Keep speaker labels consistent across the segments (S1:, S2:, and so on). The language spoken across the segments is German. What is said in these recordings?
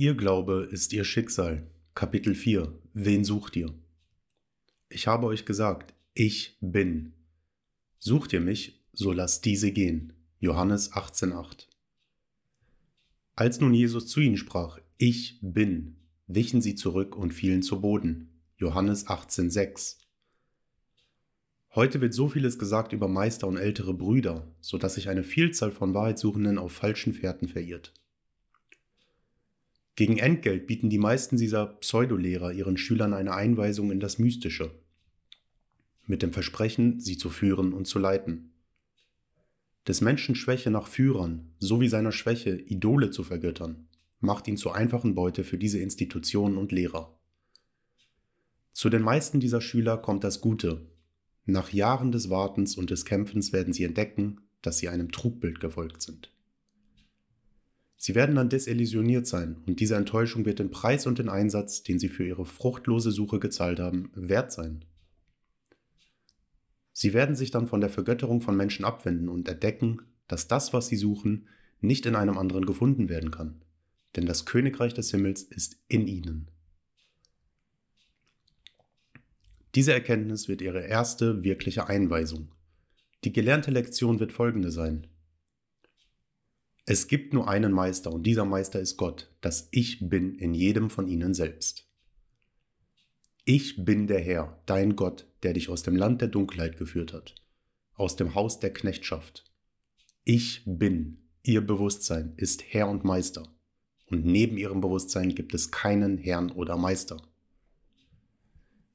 S1: Ihr Glaube ist ihr Schicksal. Kapitel 4. Wen sucht ihr? Ich habe euch gesagt, ich bin. Sucht ihr mich, so lasst diese gehen. Johannes 18.8. Als nun Jesus zu ihnen sprach, ich bin, wichen sie zurück und fielen zu Boden. Johannes 18.6. Heute wird so vieles gesagt über Meister und ältere Brüder, so dass sich eine Vielzahl von Wahrheitssuchenden auf falschen Fährten verirrt. Gegen Entgelt bieten die meisten dieser Pseudolehrer ihren Schülern eine Einweisung in das Mystische, mit dem Versprechen, sie zu führen und zu leiten. Des Menschen Schwäche nach Führern, sowie seiner Schwäche, Idole zu vergöttern, macht ihn zur einfachen Beute für diese Institutionen und Lehrer. Zu den meisten dieser Schüler kommt das Gute. Nach Jahren des Wartens und des Kämpfens werden sie entdecken, dass sie einem Trugbild gefolgt sind. Sie werden dann desillusioniert sein und diese Enttäuschung wird den Preis und den Einsatz, den Sie für Ihre fruchtlose Suche gezahlt haben, wert sein. Sie werden sich dann von der Vergötterung von Menschen abwenden und entdecken, dass das, was Sie suchen, nicht in einem anderen gefunden werden kann, denn das Königreich des Himmels ist in Ihnen. Diese Erkenntnis wird Ihre erste wirkliche Einweisung. Die gelernte Lektion wird folgende sein. Es gibt nur einen Meister und dieser Meister ist Gott, das Ich bin in jedem von ihnen selbst. Ich bin der Herr, dein Gott, der dich aus dem Land der Dunkelheit geführt hat, aus dem Haus der Knechtschaft. Ich bin, ihr Bewusstsein ist Herr und Meister, und neben ihrem Bewusstsein gibt es keinen Herrn oder Meister.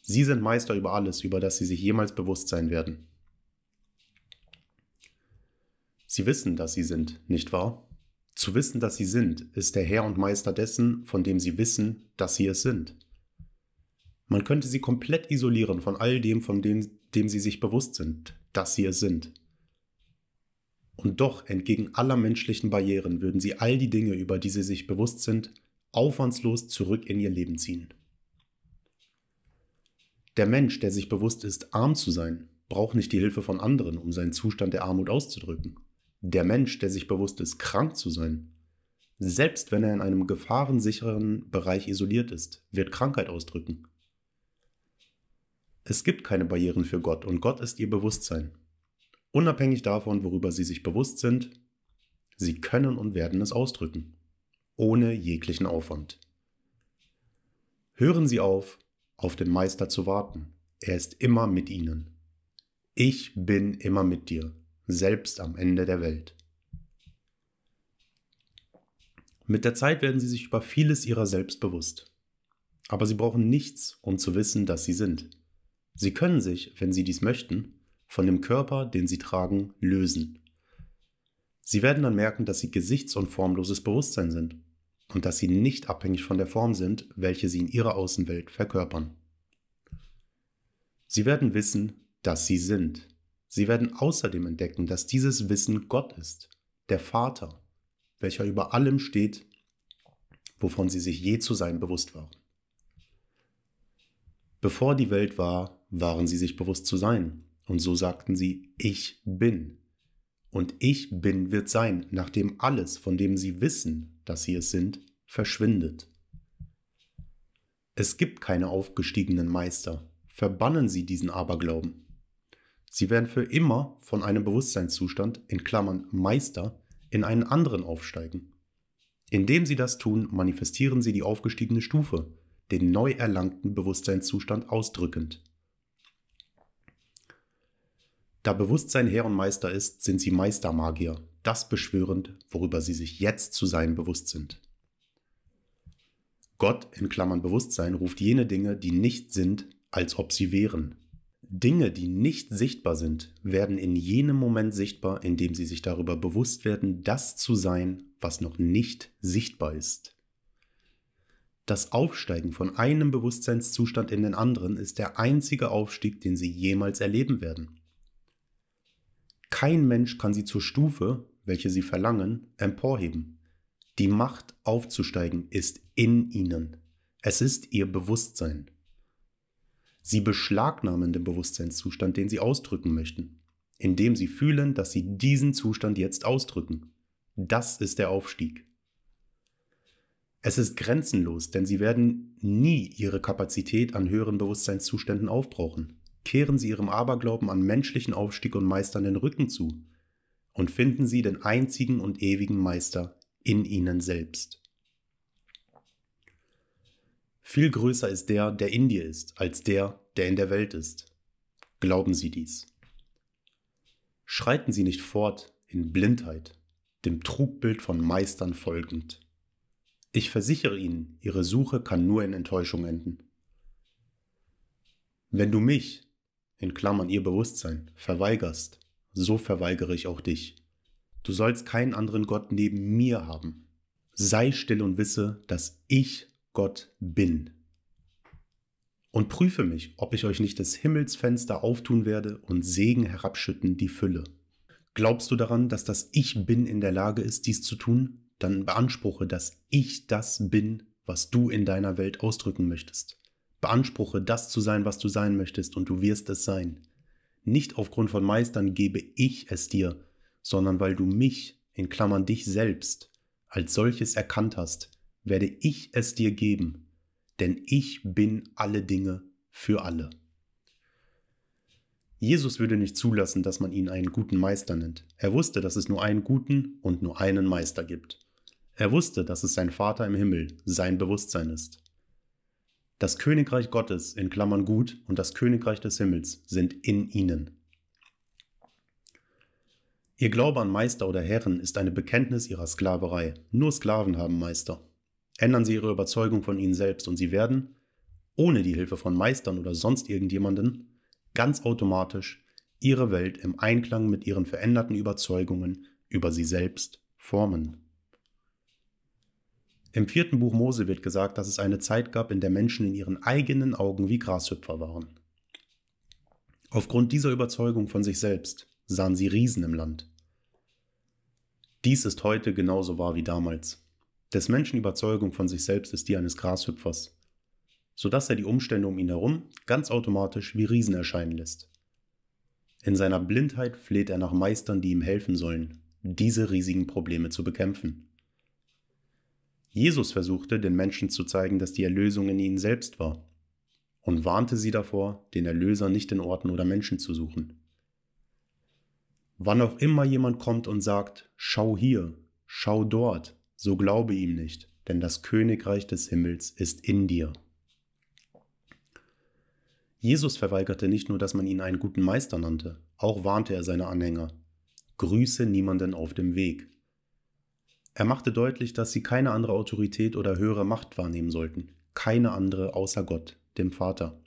S1: Sie sind Meister über alles, über das sie sich jemals bewusst sein werden. Sie wissen, dass sie sind, nicht wahr? Zu wissen, dass sie sind, ist der Herr und Meister dessen, von dem sie wissen, dass sie es sind. Man könnte sie komplett isolieren von all dem, von dem, dem sie sich bewusst sind, dass sie es sind. Und doch, entgegen aller menschlichen Barrieren, würden sie all die Dinge, über die sie sich bewusst sind, aufwandslos zurück in ihr Leben ziehen. Der Mensch, der sich bewusst ist, arm zu sein, braucht nicht die Hilfe von anderen, um seinen Zustand der Armut auszudrücken der Mensch, der sich bewusst ist, krank zu sein, selbst wenn er in einem gefahrensicheren Bereich isoliert ist, wird Krankheit ausdrücken. Es gibt keine Barrieren für Gott und Gott ist ihr Bewusstsein. Unabhängig davon, worüber sie sich bewusst sind, sie können und werden es ausdrücken, ohne jeglichen Aufwand. Hören Sie auf, auf den Meister zu warten. Er ist immer mit Ihnen. Ich bin immer mit dir selbst am Ende der Welt. Mit der Zeit werden sie sich über vieles ihrer selbst bewusst. Aber sie brauchen nichts, um zu wissen, dass sie sind. Sie können sich, wenn sie dies möchten, von dem Körper, den sie tragen, lösen. Sie werden dann merken, dass sie gesichts- und formloses Bewusstsein sind und dass sie nicht abhängig von der Form sind, welche sie in ihrer Außenwelt verkörpern. Sie werden wissen, dass sie sind. Sie werden außerdem entdecken, dass dieses Wissen Gott ist, der Vater, welcher über allem steht, wovon sie sich je zu sein bewusst waren. Bevor die Welt war, waren sie sich bewusst zu sein, und so sagten sie, ich bin. Und ich bin wird sein, nachdem alles, von dem sie wissen, dass sie es sind, verschwindet. Es gibt keine aufgestiegenen Meister. Verbannen Sie diesen Aberglauben. Sie werden für immer von einem Bewusstseinszustand, in Klammern Meister, in einen anderen aufsteigen. Indem Sie das tun, manifestieren Sie die aufgestiegene Stufe, den neu erlangten Bewusstseinszustand ausdrückend. Da Bewusstsein Herr und Meister ist, sind Sie Meistermagier, das beschwörend, worüber Sie sich jetzt zu sein bewusst sind. Gott in Klammern Bewusstsein ruft jene Dinge, die nicht sind, als ob sie wären, Dinge, die nicht sichtbar sind, werden in jenem Moment sichtbar, in dem sie sich darüber bewusst werden, das zu sein, was noch nicht sichtbar ist. Das Aufsteigen von einem Bewusstseinszustand in den anderen ist der einzige Aufstieg, den sie jemals erleben werden. Kein Mensch kann sie zur Stufe, welche sie verlangen, emporheben. Die Macht aufzusteigen ist in ihnen. Es ist ihr Bewusstsein. Sie beschlagnahmen den Bewusstseinszustand, den sie ausdrücken möchten, indem sie fühlen, dass sie diesen Zustand jetzt ausdrücken. Das ist der Aufstieg. Es ist grenzenlos, denn sie werden nie ihre Kapazität an höheren Bewusstseinszuständen aufbrauchen. Kehren sie ihrem Aberglauben an menschlichen Aufstieg und Meistern den Rücken zu und finden sie den einzigen und ewigen Meister in ihnen selbst viel größer ist der, der in dir ist, als der, der in der Welt ist. Glauben Sie dies. Schreiten Sie nicht fort in Blindheit, dem Trugbild von Meistern folgend. Ich versichere Ihnen, Ihre Suche kann nur in Enttäuschung enden. Wenn du mich, in Klammern Ihr Bewusstsein, verweigerst, so verweigere ich auch dich. Du sollst keinen anderen Gott neben mir haben. Sei still und wisse, dass ich Gott bin. Und prüfe mich, ob ich euch nicht das Himmelsfenster auftun werde und Segen herabschütten die Fülle. Glaubst du daran, dass das Ich bin in der Lage ist, dies zu tun? Dann beanspruche, dass ich das bin, was du in deiner Welt ausdrücken möchtest. Beanspruche, das zu sein, was du sein möchtest, und du wirst es sein. Nicht aufgrund von Meistern gebe ich es dir, sondern weil du mich, in Klammern dich selbst, als solches erkannt hast, werde ich es dir geben, denn ich bin alle Dinge für alle. Jesus würde nicht zulassen, dass man ihn einen guten Meister nennt. Er wusste, dass es nur einen guten und nur einen Meister gibt. Er wusste, dass es sein Vater im Himmel, sein Bewusstsein ist. Das Königreich Gottes in Klammern gut und das Königreich des Himmels sind in ihnen. Ihr Glaube an Meister oder Herren ist eine Bekenntnis ihrer Sklaverei. Nur Sklaven haben Meister. Ändern Sie Ihre Überzeugung von Ihnen selbst und Sie werden, ohne die Hilfe von Meistern oder sonst irgendjemanden, ganz automatisch Ihre Welt im Einklang mit Ihren veränderten Überzeugungen über Sie selbst formen. Im vierten Buch Mose wird gesagt, dass es eine Zeit gab, in der Menschen in ihren eigenen Augen wie Grashüpfer waren. Aufgrund dieser Überzeugung von sich selbst sahen sie Riesen im Land. Dies ist heute genauso wahr wie damals. Des Menschen Überzeugung von sich selbst ist die eines Grashüpfers, sodass er die Umstände um ihn herum ganz automatisch wie Riesen erscheinen lässt. In seiner Blindheit fleht er nach Meistern, die ihm helfen sollen, diese riesigen Probleme zu bekämpfen. Jesus versuchte, den Menschen zu zeigen, dass die Erlösung in ihnen selbst war und warnte sie davor, den Erlöser nicht in Orten oder Menschen zu suchen. Wann auch immer jemand kommt und sagt, schau hier, schau dort, so glaube ihm nicht, denn das Königreich des Himmels ist in dir. Jesus verweigerte nicht nur, dass man ihn einen guten Meister nannte, auch warnte er seine Anhänger. Grüße niemanden auf dem Weg. Er machte deutlich, dass sie keine andere Autorität oder höhere Macht wahrnehmen sollten, keine andere außer Gott, dem Vater.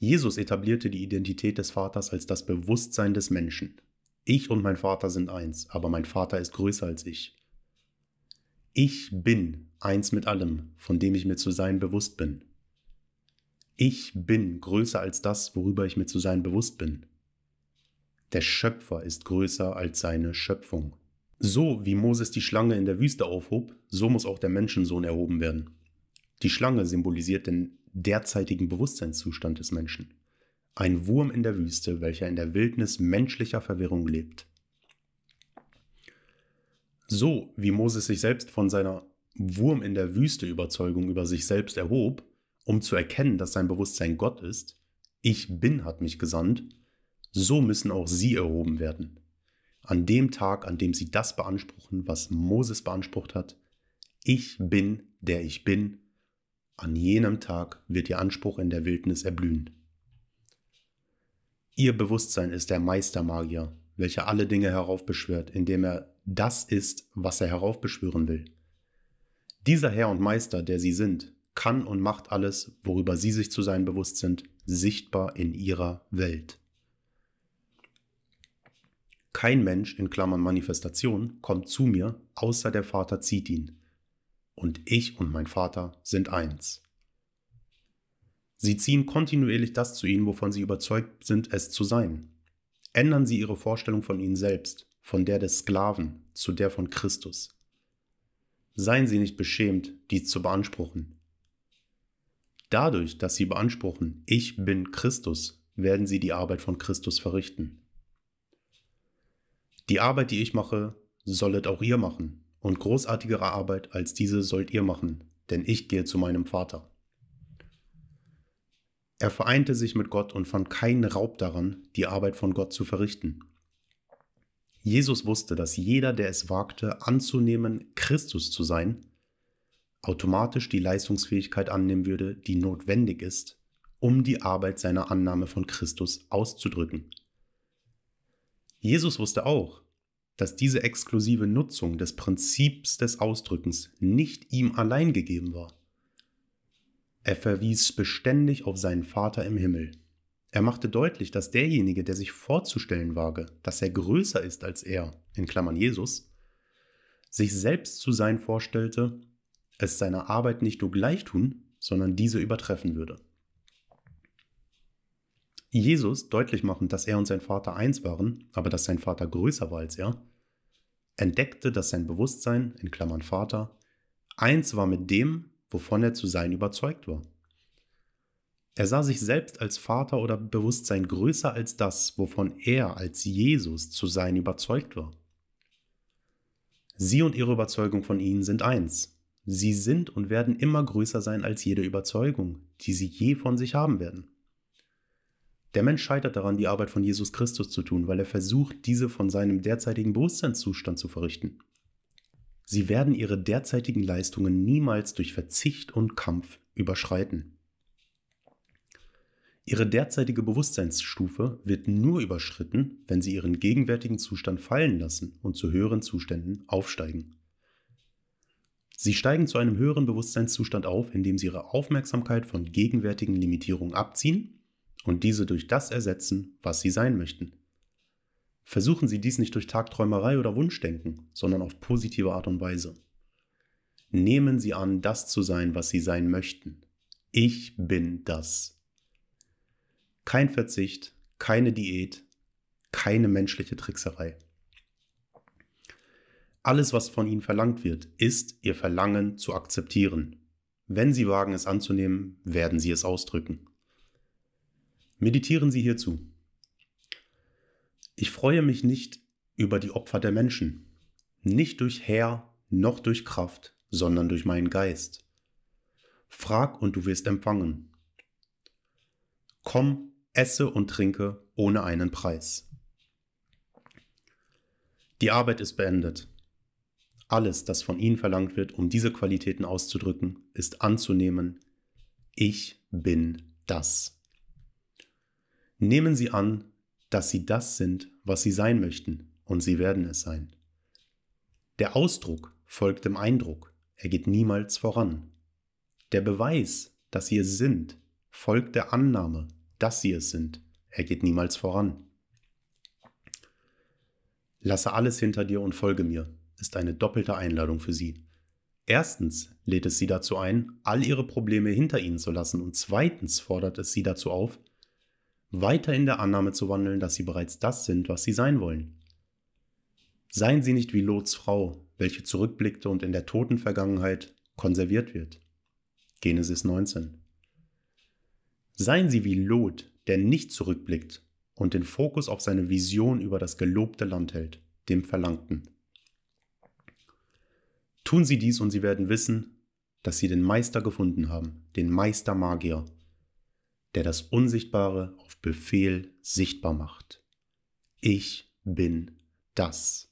S1: Jesus etablierte die Identität des Vaters als das Bewusstsein des Menschen. Ich und mein Vater sind eins, aber mein Vater ist größer als ich. Ich bin eins mit allem, von dem ich mir zu sein bewusst bin. Ich bin größer als das, worüber ich mir zu sein bewusst bin. Der Schöpfer ist größer als seine Schöpfung. So wie Moses die Schlange in der Wüste aufhob, so muss auch der Menschensohn erhoben werden. Die Schlange symbolisiert den derzeitigen Bewusstseinszustand des Menschen. Ein Wurm in der Wüste, welcher in der Wildnis menschlicher Verwirrung lebt. So wie Moses sich selbst von seiner Wurm in der Wüste Überzeugung über sich selbst erhob, um zu erkennen, dass sein Bewusstsein Gott ist, ich bin hat mich gesandt, so müssen auch sie erhoben werden. An dem Tag, an dem sie das beanspruchen, was Moses beansprucht hat, ich bin, der ich bin, an jenem Tag wird ihr Anspruch in der Wildnis erblühen. Ihr Bewusstsein ist der Meistermagier, welcher alle Dinge heraufbeschwört, indem er das ist, was er heraufbeschwören will. Dieser Herr und Meister, der sie sind, kann und macht alles, worüber sie sich zu sein bewusst sind, sichtbar in ihrer Welt. Kein Mensch in Klammern Manifestation kommt zu mir, außer der Vater zieht ihn. Und ich und mein Vater sind eins. Sie ziehen kontinuierlich das zu ihnen, wovon sie überzeugt sind, es zu sein. Ändern sie ihre Vorstellung von ihnen selbst, von der des Sklaven zu der von Christus. Seien sie nicht beschämt, dies zu beanspruchen. Dadurch, dass sie beanspruchen, ich bin Christus, werden sie die Arbeit von Christus verrichten. Die Arbeit, die ich mache, sollet auch ihr machen, und großartigere Arbeit als diese sollt ihr machen, denn ich gehe zu meinem Vater. Er vereinte sich mit Gott und fand keinen Raub daran, die Arbeit von Gott zu verrichten. Jesus wusste, dass jeder, der es wagte, anzunehmen, Christus zu sein, automatisch die Leistungsfähigkeit annehmen würde, die notwendig ist, um die Arbeit seiner Annahme von Christus auszudrücken. Jesus wusste auch, dass diese exklusive Nutzung des Prinzips des Ausdrückens nicht ihm allein gegeben war. Er verwies beständig auf seinen Vater im Himmel. Er machte deutlich, dass derjenige, der sich vorzustellen wage, dass er größer ist als er, in Klammern Jesus, sich selbst zu sein vorstellte, es seiner Arbeit nicht nur gleich tun, sondern diese übertreffen würde. Jesus deutlich machend, dass er und sein Vater eins waren, aber dass sein Vater größer war als er, entdeckte, dass sein Bewusstsein, in Klammern Vater, eins war mit dem, wovon er zu sein überzeugt war. Er sah sich selbst als Vater oder Bewusstsein größer als das, wovon er als Jesus zu sein überzeugt war. Sie und ihre Überzeugung von ihnen sind eins. Sie sind und werden immer größer sein als jede Überzeugung, die sie je von sich haben werden. Der Mensch scheitert daran, die Arbeit von Jesus Christus zu tun, weil er versucht, diese von seinem derzeitigen Bewusstseinszustand zu verrichten. Sie werden ihre derzeitigen Leistungen niemals durch Verzicht und Kampf überschreiten. Ihre derzeitige Bewusstseinsstufe wird nur überschritten, wenn Sie Ihren gegenwärtigen Zustand fallen lassen und zu höheren Zuständen aufsteigen. Sie steigen zu einem höheren Bewusstseinszustand auf, indem Sie Ihre Aufmerksamkeit von gegenwärtigen Limitierungen abziehen und diese durch das ersetzen, was Sie sein möchten. Versuchen Sie dies nicht durch Tagträumerei oder Wunschdenken, sondern auf positive Art und Weise. Nehmen Sie an, das zu sein, was Sie sein möchten. Ich bin das. Kein Verzicht, keine Diät, keine menschliche Trickserei. Alles, was von ihnen verlangt wird, ist, ihr Verlangen zu akzeptieren. Wenn sie wagen, es anzunehmen, werden sie es ausdrücken. Meditieren Sie hierzu. Ich freue mich nicht über die Opfer der Menschen, nicht durch Herr noch durch Kraft, sondern durch meinen Geist. Frag und du wirst empfangen. Komm esse und trinke ohne einen Preis. Die Arbeit ist beendet. Alles, das von Ihnen verlangt wird, um diese Qualitäten auszudrücken, ist anzunehmen, ich bin das. Nehmen Sie an, dass Sie das sind, was Sie sein möchten, und Sie werden es sein. Der Ausdruck folgt dem Eindruck, er geht niemals voran. Der Beweis, dass Sie es sind, folgt der Annahme, dass sie es sind. Er geht niemals voran. Lasse alles hinter dir und folge mir, ist eine doppelte Einladung für sie. Erstens lädt es sie dazu ein, all ihre Probleme hinter ihnen zu lassen und zweitens fordert es sie dazu auf, weiter in der Annahme zu wandeln, dass sie bereits das sind, was sie sein wollen. Seien sie nicht wie Lots Frau, welche zurückblickte und in der toten Vergangenheit konserviert wird. Genesis 19. Seien Sie wie Lot, der nicht zurückblickt und den Fokus auf seine Vision über das gelobte Land hält, dem Verlangten. Tun Sie dies und Sie werden wissen, dass Sie den Meister gefunden haben, den Meister Magier, der das Unsichtbare auf Befehl sichtbar macht. Ich bin das.